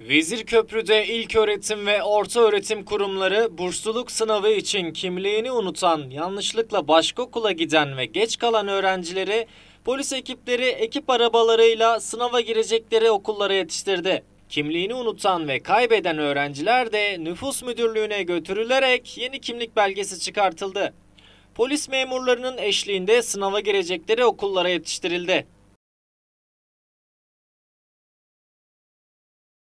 Vezirköprü'de ilk öğretim ve orta öğretim kurumları bursluluk sınavı için kimliğini unutan, yanlışlıkla başka okula giden ve geç kalan öğrencileri polis ekipleri ekip arabalarıyla sınava girecekleri okullara yetiştirdi. Kimliğini unutan ve kaybeden öğrenciler de nüfus müdürlüğüne götürülerek yeni kimlik belgesi çıkartıldı. Polis memurlarının eşliğinde sınava girecekleri okullara yetiştirildi.